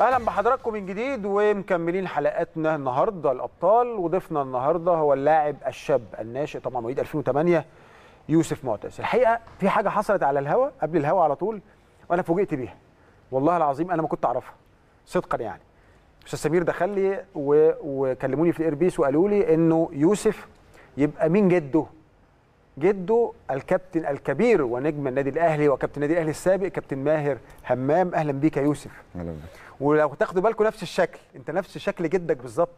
اهلا بحضراتكم من جديد ومكملين حلقاتنا النهارده الابطال وضيفنا النهارده هو اللاعب الشاب الناشئ طبعا مواليد 2008 يوسف معتز الحقيقه في حاجه حصلت على الهوا قبل الهوا على طول وانا فوجئت بيها والله العظيم انا ما كنت اعرفها صدقا يعني استاذ سمير دخل لي وكلموني في الايربيس وقالوا لي انه يوسف يبقى مين جده جده الكابتن الكبير ونجم النادي الاهلي وكابتن النادي الاهلي السابق كابتن ماهر همام اهلا بيك يا يوسف اهلا بيك ولو تاخدوا بالكم نفس الشكل انت نفس شكل جدك بالظبط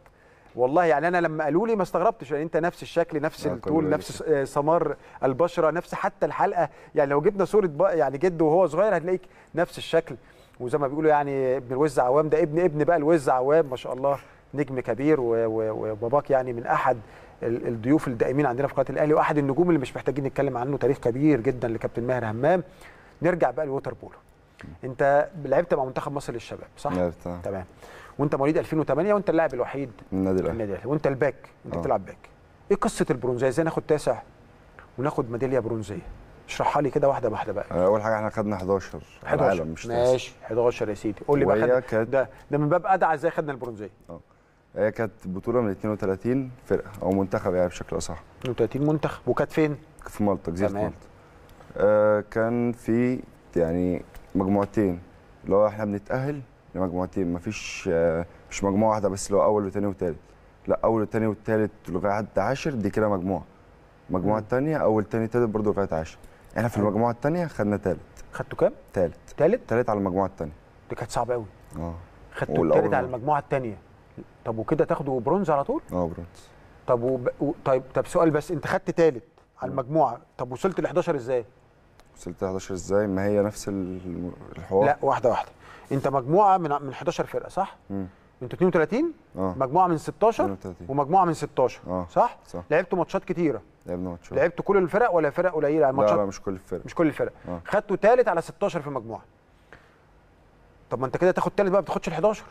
والله يعني انا لما قالوا لي ما استغربتش يعني انت نفس الشكل نفس آه، الطول نفس آه، سمار البشره نفس حتى الحلقه يعني لو جبنا صوره يعني جده وهو صغير هتلاقيك نفس الشكل وزي ما بيقولوا يعني ابن الوز عوام ده ابن ابن بقى الوز عوام ما شاء الله نجم كبير وباباك يعني من احد الضيوف الدائمين عندنا في قناه الاهلي واحد النجوم اللي مش محتاجين نتكلم عنه تاريخ كبير جدا لكابتن ماهر همام نرجع بقى لووتر بولو انت لعبت مع منتخب مصر للشباب صح؟ لعبت آه. تمام وانت مواليد 2008 وانت اللاعب الوحيد النادي الاهلي وانت الباك انت آه. بتلعب باك ايه قصه البرونزيه ازاي ناخد تاسع وناخد ميداليه برونزيه اشرحها لي كده واحده واحده بقى آه، اول حاجه احنا خدنا 11 11 مش ماشي 11 يا سيدي قول لي بقى ده ده من باب ادعى ازاي خدنا البرونزيه اه هي كانت بطوله من 32 فرقه او منتخب يعني بشكل اصح 32 منتخب وكانت فين؟ في مالطا جزيره مالطا آه كان في يعني مجموعتين اللي هو احنا بنتاهل لمجموعتين مفيش آه مش مجموعه واحده بس اللي هو اول وثاني وثالث لا اول وثاني وثالث لغايه عاشر دي كده مجموعه المجموعه الثانيه اول ثاني ثالث برضه لغايه عاشر احنا في المجموعه الثانيه خدنا ثالث خدتوا كام؟ ثالث ثالث ثالث على المجموعه الثانيه دي كانت صعبه قوي اه خدتوا الثالث على المجموعه الثانيه طب وكده تاخده برونز على طول؟ اه برونز طب وب... و... طيب طب سؤال بس انت خدت ثالث على المجموعه طب وصلت ل 11 ازاي؟ وصلت ل 11 ازاي؟ ما هي نفس الحوار لا واحده واحده انت مجموعه من من 11 فرقه صح؟ امم انتوا 32 اه مجموعه من 16 32. ومجموعه من 16 آه. صح؟, صح لعبتوا ماتشات كتيره لعبنا ماتشات لعبتوا كل الفرق ولا فرق قليله على الماتشات؟ لا, لا مش كل الفرق مش كل الفرق آه. خدتوا ثالث على 16 في المجموعه طب ما انت كده تاخد ثالث بقى ما بتاخدش ال 11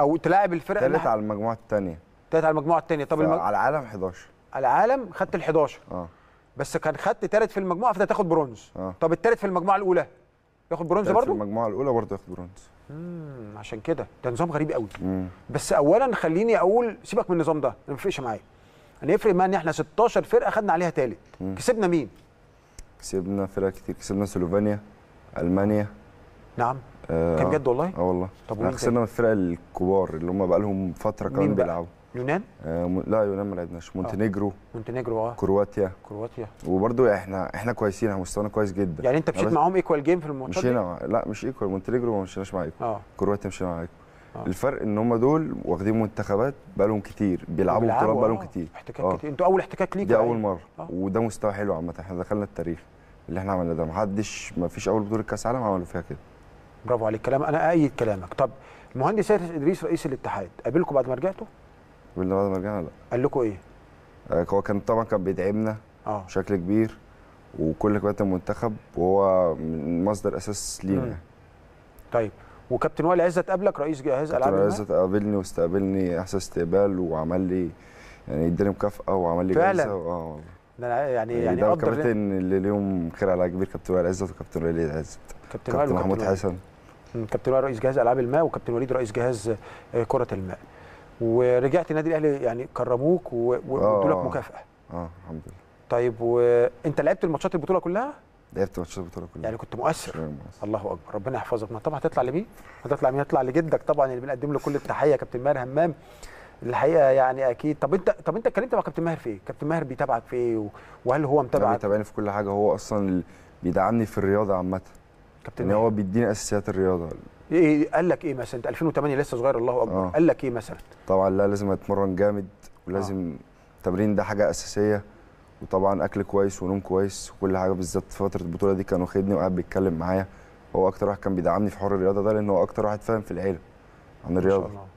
او تلاعب الفرق ثالث على المجموعه الثانيه ثالث على المجموعه الثانيه طب المج... على العالم 11 على العالم خدت ال 11 اه بس كان خدت ثالث في المجموعه فانت هتاخد برونز آه. طب الثالث في المجموعه الاولى ياخد برونز برضه في المجموعه الاولى برضه ياخد برونز امم عشان كده ده نظام غريب قوي مم. بس اولا خليني اقول سيبك من النظام ده انا ما بيفرقش معايا انا يعني يفرق معايا ان احنا 16 فرقه خدنا عليها ثالث كسبنا مين كسبنا فرق كتير كسبنا سلوفينيا المانيا نعم آه، كان جد والله؟ اه والله طب ومين خسرنا من الفرق الكبار اللي هم بقى لهم فتره كمان بيلعبوا يونان؟ آه م... لا يونان ما لعبناش مونتينيجرو آه. مونتينيجرو اه كرواتيا كرواتيا وبرده احنا احنا كويسين احنا مستوانا كويس جدا يعني انت مشيت معاهم ايكوال جيم في الماتشات مشينا مع... لا مش ايكوال مونتينيجرو ما مشيناش مع ايكوال آه. كرواتيا مشينا مع ايكوال آه. الفرق ان هم دول واخدين منتخبات بقالهم كتير بيلعبوا بطولات بقالهم آه. كتير احتكاك آه. كتير انتوا اول احتكاك ليكوا دي يعني. اول مره آه. وده مستوى حلو عامه احنا دخلنا التاريخ اللي احنا عملناه ده حدش ما فيش اول بطوله كاس عالم عملوا فيها كده برافو عليك كلام انا ايد كلامك طب المهندس سيد ادريس رئيس الاتحاد قابلكم بعد ما رجعتوا؟ قابلنا بعد ما رجعنا لا قال لكم ايه؟ آه، هو كان طبعا كان بيدعمنا اه بشكل كبير وكل كابتن المنتخب وهو من مصدر اساس لينا طيب وكابتن وائل عزت قابلك رئيس جهاز العاب كابتن عزت قابلني واستقبلني احسن استقبال وعمل لي يعني اداني مكافاه وعمل لي فعلا اه يعني-, يعني يعني ده الكابتن يعني- اللي ليهم خير على كبير كابتن وائل عزت وكابتن وائل عزت كابتن, كابتن محمود حسن كابتن رئيس جهاز العاب الماء وكابتن وليد رئيس جهاز آه، كره الماء ورجعت النادي الاهلي يعني كرموك آه، وادوا لك آه. مكافاه اه الحمد لله طيب وانت لعبت الماتشات البطوله كلها لعبت ماتشات البطوله كلها يعني كنت مؤثر, مؤثر. الله اكبر ربنا يحفظك ما طبعا هتطلع لمين هتطلع مين هتطلع لجدك طبعا اللي بنقدم له كل التحيه كابتن ماهر همام الحقيقه يعني اكيد طب انت طب انت اتكلمت مع كابتن ماهر في ايه كابتن ماهر بيتابعك في ايه وهل هو متابعك بيتابعني في كل حاجه هو اصلا بيدعمني في الرياضه عامه كابتن ان هو بيديني اساسيات الرياضه إيه،, ايه قال لك ايه مثلا انت 2008 لسه صغير الله اكبر آه. قال لك ايه مثلا طبعا لا لازم اتمرن جامد ولازم آه. التمرين ده حاجه اساسيه وطبعا اكل كويس ونوم كويس وكل حاجه بالذات في فتره البطوله دي كان واخدني وقاعد بيتكلم معايا هو اكتر واحد كان بيدعمني في حوار الرياضه ده لان هو اكتر واحد فاهم في العيله عن الرياضه